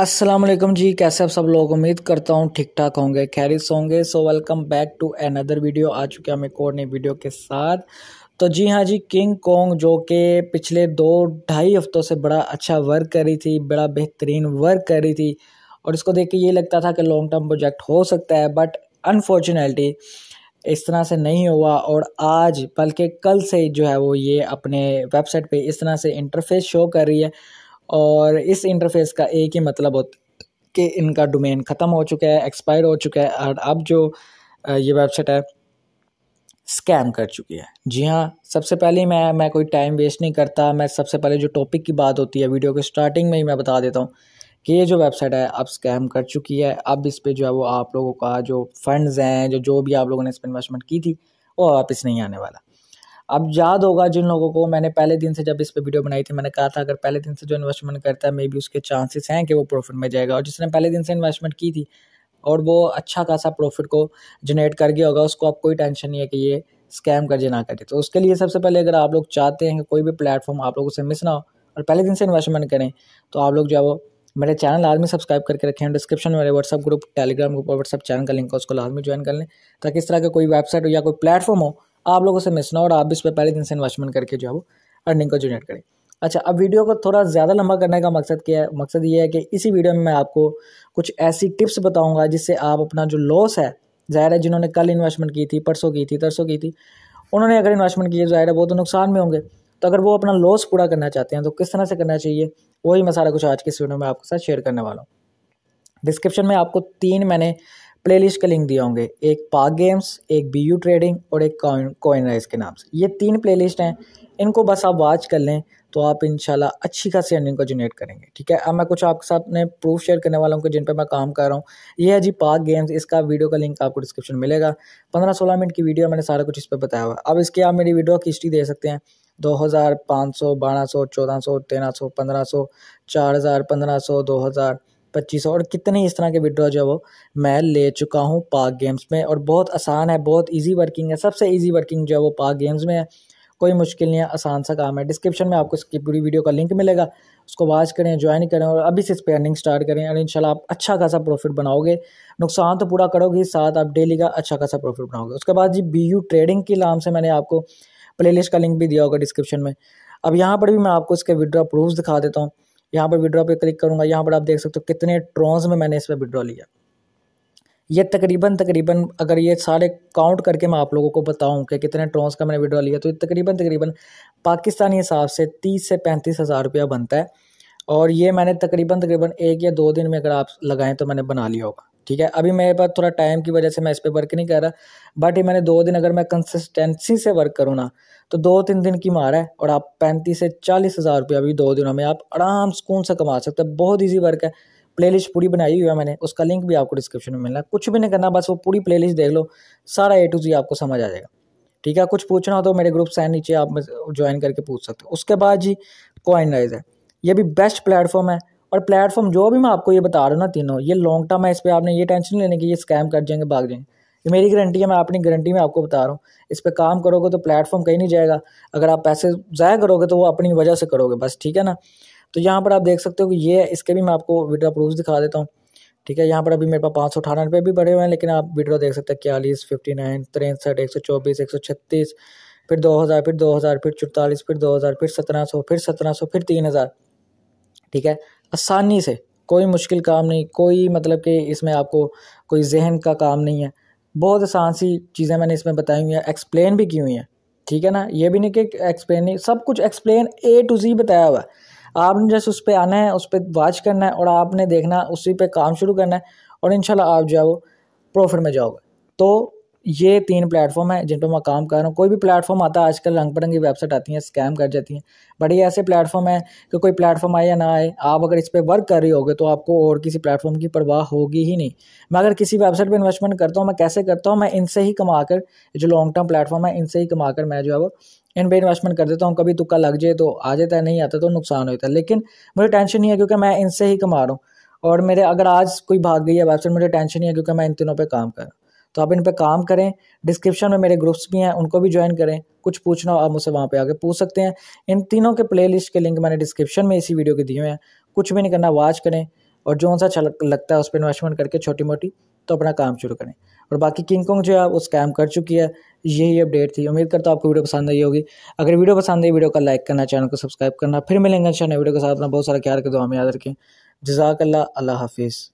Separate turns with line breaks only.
असलम जी कैसे आप सब लोग उम्मीद करता हूँ ठीक ठाक होंगे खैरिस होंगे so welcome back to another video आ चुके हैं एक और नई वीडियो के साथ तो जी हाँ जी किंग कोंग जो कि पिछले दो ढाई हफ्तों से बड़ा अच्छा वर्क कर रही थी बड़ा बेहतरीन वर्क कर रही थी और इसको देख के ये लगता था कि लॉन्ग टर्म प्रोजेक्ट हो सकता है बट अनफॉर्चुनेटली इस तरह से नहीं हुआ और आज बल्कि कल से जो है वो ये अपने वेबसाइट पे इस तरह से इंटरफेस शो कर रही है और इस इंटरफेस का एक ही मतलब होता कि इनका डोमेन ख़त्म हो चुका है एक्सपायर हो चुका है और अब जो ये वेबसाइट है स्कैम कर चुकी है जी हाँ सबसे पहले मैं मैं कोई टाइम वेस्ट नहीं करता मैं सबसे पहले जो टॉपिक की बात होती है वीडियो के स्टार्टिंग में ही मैं बता देता हूँ कि ये जो वेबसाइट है अब स्कैम कर चुकी है अब इस पर जो है वो आप लोगों का जो फंड्स हैं जो जो भी आप लोगों ने इस पर इन्वेस्टमेंट की थी वो वापस नहीं आने वाला अब याद होगा जिन लोगों को मैंने पहले दिन से जब इस पर वीडियो बनाई थी मैंने कहा था अगर पहले दिन से जो इन्वेस्टमेंट करता है मे बी उसके चांसेस हैं कि वो प्रॉफिट में जाएगा और जिसने पहले दिन से इन्वेस्टमेंट की थी और वो अच्छा खासा प्रॉफिट को जनरेट कर गया होगा उसको अब कोई टेंशन नहीं है कि ये स्कैम कर जे ना करे तो उसके लिए सबसे पहले अगर आप लोग चाहते हैं कि कोई भी प्लेटफॉर्म आप लोगों से मिस ना हो और पहले दिन से इन्वेस्टमेंट करें तो आप लोग जो मेरे चैनल आदमी सब्सक्राइब करके रखें हैं डिस्क्रिप्शन में मेरे व्हाट्सअप ग्रुप टेलीग्राम ग्रुप और व्हाट्सअप चैनल का लिंक है उसको लाजमी ज्वाइन कर लें ताकि इस तरह का कोई वेबसाइट हो या कोई प्लेटफॉर्म हो आप लोगों से मिस ना हो और आप इस पर पहले दिन से इन्वेस्टमेंट करके जो है वो अर्निंग को जनरेट करें अच्छा अब वीडियो को थोड़ा ज़्यादा लंबा करने का मकसद क्या है मकसद ये है कि इसी वीडियो में मैं आपको कुछ ऐसी टिप्स बताऊँगा जिससे आप अपना जो लॉस है ज़ाहिर है जिन्होंने कल इन्वेस्टमेंट की थी परसों की थी तरसों की थी उन्होंने अगर इन्वेस्टमेंट की है ज़ाहिर है वो तो नुकसान में होंगे तो अगर वो अपना लॉस पूरा करना चाहते हैं तो किस तरह से करना चाहिए वही मैं सारा कुछ आज के इस वीडियो में आपके साथ शेयर करने वाला हूँ डिस्क्रिप्शन में आपको तीन मैंने प्लेलिस्ट के लिंक दिए होंगे एक पाक गेम्स एक बी यू ट्रेडिंग और एक कॉइन कॉइन राइस के नाम से ये तीन प्लेलिस्ट हैं इनको बस आप वॉच कर लें तो आप इन अच्छी खासी अर्निंग को जनरेट करेंगे ठीक है अब मैं कुछ आपके साथ अपने प्रूफ शेयर करने वाला हूँ कि जिन पर मैं काम कर रहा हूँ ये है जी पाक गेम्स इसका वीडियो का लिंक आपको डिस्क्रिप्शन मिलेगा पंद्रह सोलह मिनट की वीडियो मैंने सारा कुछ इस पर बताया हुआ अब इसके आप मेरी वीडियो की हिस्ट्री दे सकते हैं दो हज़ार पाँच सौ बारह सौ चौदह सौ तेरह सौ पंद्रह सौ चार हज़ार पंद्रह सौ दो हज़ार पच्चीस और कितने इस तरह के विड्रॉ जो है वो मैं ले चुका हूँ पाक गेम्स में और बहुत आसान है बहुत ईजी वर्किंग है सबसे ईजी वर्किंग जो है वो पाक गेम्स में है कोई मुश्किल नहीं है आसान सा काम है डिस्क्रिप्शन में आपको इसकी पूरी वीडियो का लिंक मिलेगा उसको वॉच करें ज्वाइन करें और अभी से इस पर अर्निंग स्टार्ट करें और इन आप अच्छा खासा प्रॉफिट बनाओगे नुकसान तो पूरा करोगे साथ आप डेली का अच्छा खासा प्रॉफिट बनाओगे उसके बाद जी बी यू ट्रेडिंग के नाम से मैंने आपको प्लेलिस्ट का लिंक भी दिया होगा डिस्क्रिप्शन में अब यहाँ पर भी मैं आपको इसके विड्रॉ प्रूफ दिखा देता हूँ यहाँ पर विड्रॉ पे क्लिक करूँगा यहाँ पर आप देख सकते हो कितने ट्रॉन्स में मैंने इस पर विड्रॉ लिया ये तकरीबन तकरीबन अगर ये सारे काउंट करके मैं आप लोगों को बताऊँ कि कितने ट्रॉन्स का मैंने विड्रॉ लिया तो तकरीबन तकरीबन पाकिस्तानी हिसाब से तीस से पैंतीस हज़ार रुपया बनता है और ये मैंने तकरीबन तकरीबन एक या दो दिन में अगर आप लगाएं तो मैंने बना लिया होगा ठीक है अभी मेरे पास थोड़ा टाइम की वजह से मैं इस पर वर्क नहीं कर रहा बट ये मैंने दो दिन अगर मैं कंसिस्टेंसी से वर्क करूँ ना तो दो तीन दिन की मार है और आप पैंतीस से चालीस हज़ार रुपया अभी दो दिनों में आप आराम सुकून से कमा सकते हैं बहुत ईजी वर्क है प्लेलिस्ट पूरी बनाई हुई है मैंने उसका लिंक भी आपको डिस्क्रिप्शन में मिलना कुछ भी नहीं करना बस वो पूरी प्लेलिस्ट देख लो सारा ए टू जी आपको समझ आ जाएगा ठीक है कुछ पूछना हो तो मेरे ग्रुप से नीचे आप ज्वाइन करके पूछ सकते हो उसके बाद जी कॉइन राइज है ये भी बेस्ट प्लेटफॉर्म है और प्लेटफॉर्म जो भी मैं आपको ये बता रहा हूँ ना तीनों ये लॉन्ग टर्म है इस पर आपने ये टेंशन नहीं लेने की ये स्कैम कर जाएंगे भाग जाएंगे ये मेरी गारंटी है मैं अपनी गारंटी में आपको बता रहा हूँ इस पर काम करोगे तो प्लेटफॉर्म कहीं नहीं जाएगा अगर आप पैसे ज़ाया करोगे तो वो अपनी वजह से करोगे बस ठीक है ना तो यहाँ पर आप देख सकते हो कि ये इसके भी मैं आपको विड्रा प्रूफ दिखा देता हूँ ठीक है यहाँ पर अभी मेरे पास पाँच सौ अठारह रुपये भी बढ़े हुए हैं लेकिन आप विड्रा देख सकते हैं इक्यालीस फिफ्टी नाइन तिरसठ एक सौ चौबीस एक सौ छत्तीस फिर दो हज़ार फिर दो हज़ार फिर चौतालीस फिर दो हज़ार फिर सत्रह सौ फिर सत्रह सौ फिर तीन हज़ार ठीक है आसानी से कोई मुश्किल काम नहीं कोई मतलब कि इसमें आपको कोई जहन का काम नहीं है बहुत आसान सी चीज़ें मैंने इसमें बताई हुई हैं एक्सप्लेन भी की हुई हैं ठीक है ना ये भी नहीं कि एक्सप्लेन नहीं सब कुछ एक्सप्लेन ए टू जी बताया हुआ है आपने जैसे उस पर आना है उस पर वाच करना है और आपने देखना उसी पर काम शुरू करना है और इन आप जो है वो प्रॉफिट में जाओगे तो ये तीन प्लेटफॉर्म है जिन पर मैं काम कर रहा हूँ कोई भी प्लेटफॉर्म आता है आजकल रंग बिरंगी वेबसाइट आती हैं स्कैम कर जाती हैं बट ये ऐसे प्लेटफॉर्म है कि कोई प्लेटफॉर्म आए या ना आए आप अगर इस पर वर्क कर रही होगे तो आपको और किसी प्लेटफॉर्म की परवाह होगी ही नहीं मैं अगर किसी वेबसाइट पर इन्वेस्टमेंट करता हूँ मैं कैसे करता हूँ मैं इनसे ही कमा कर जो लॉन्ग टर्म प्लेटफॉर्म है इनसे ही कमा कर मैं जो है वो इन पर इन्वेस्टमेंट कर देता हूँ कभी तुक्का लग जाए तो आ जाता है नहीं आता तो नुकसान होता है लेकिन मुझे टेंशन नहीं है क्योंकि मैं इनसे ही कमा रहा हूँ और मेरे अगर आज कोई भाग गई है वेबसाइट मुझे टेंशन नहीं है क्योंकि मैं इन तीनों पर काम कर रहा हूँ तो आप इन पर काम करें डिस्क्रिप्शन में मेरे ग्रुप्स भी हैं उनको भी ज्वाइन करें कुछ पूछना हो आप मुझसे वहाँ पे आके पूछ सकते हैं इन तीनों के प्ले लिस्ट के लिंक मैंने डिस्क्रिप्शन में इसी वीडियो के दिए हुए हैं कुछ भी नहीं करना वॉच करें और जो सा अच्छा लगता है उस पर इन्वेस्टमेंट करके छोटी मोटी तो अपना काम शुरू करें और बाकी किंग कॉन्ग जो है वो स्कैम कर चुकी है यही अपडेट थी उम्मीद करता हूँ आपको वीडियो पसंद आई होगी अगर वीडियो पसंद आई वीडियो का लाइक करना चैनल को सब्सक्राइब करना फिर मिलेंगे अच्छा नए वीडियो के साथ अपना बहुत सारा ख्याल कर दो हम याद रखें जजाकल्ला अल्लाह हाफिज़